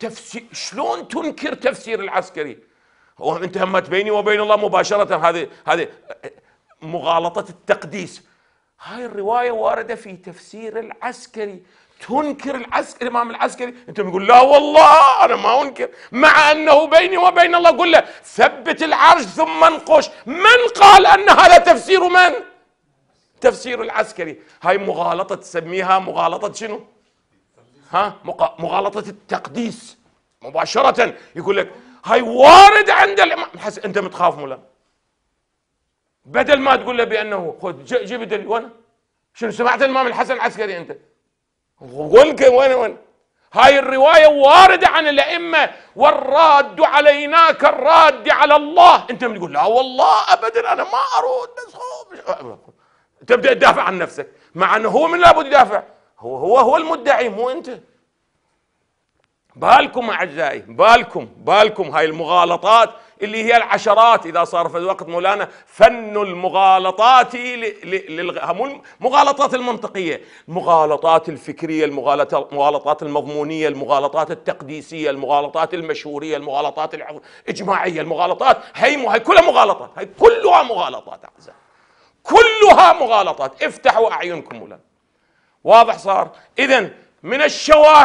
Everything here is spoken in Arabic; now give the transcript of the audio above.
تفسير شلون تنكر تفسير العسكري؟ هو أنت همت بيني وبين الله مباشرة هذه هذه مغالطة التقديس هاي الرواية واردة في تفسير العسكري تنكر العسكري الإمام العسكري أنت تقول لا والله أنا ما أنكر مع أنه بيني وبين الله قل له ثبت العرش ثم انقش من قال أن هذا تفسير من؟ تفسير العسكري هاي مغالطة تسميها مغالطة شنو؟ ها مغالطه التقديس مباشره يقول لك هاي وارد عند الامام حس انت متخاف ولا بدل ما تقول له بانه خذ جيب دليل وانا شنو سمعت الامام الحسن العسكري انت قول وين وين هاي الرواية واردة عن الأئمة والراد علينا كالراد على الله أنت تقول لا والله أبدا أنا ما أرد بس تبدأ تدافع عن نفسك مع أنه هو من لابد يدافع هو هو هو المدعي مو انت بالكم اعزائي بالكم بالكم هاي المغالطات اللي هي العشرات اذا صار في الوقت مولانا فن المغالطات مو المغالطات المنطقيه، المغالطات الفكريه، المغالطات المضمونيه، المغالطات التقديسيه، المغالطات المشهوريه، المغالطات الاجماعيه، المغالطات هي هي كلها مغالطات، هي كلها مغالطات اعزائي. كلها مغالطات، افتحوا اعينكم مولانا. واضح صار اذا من الشواهد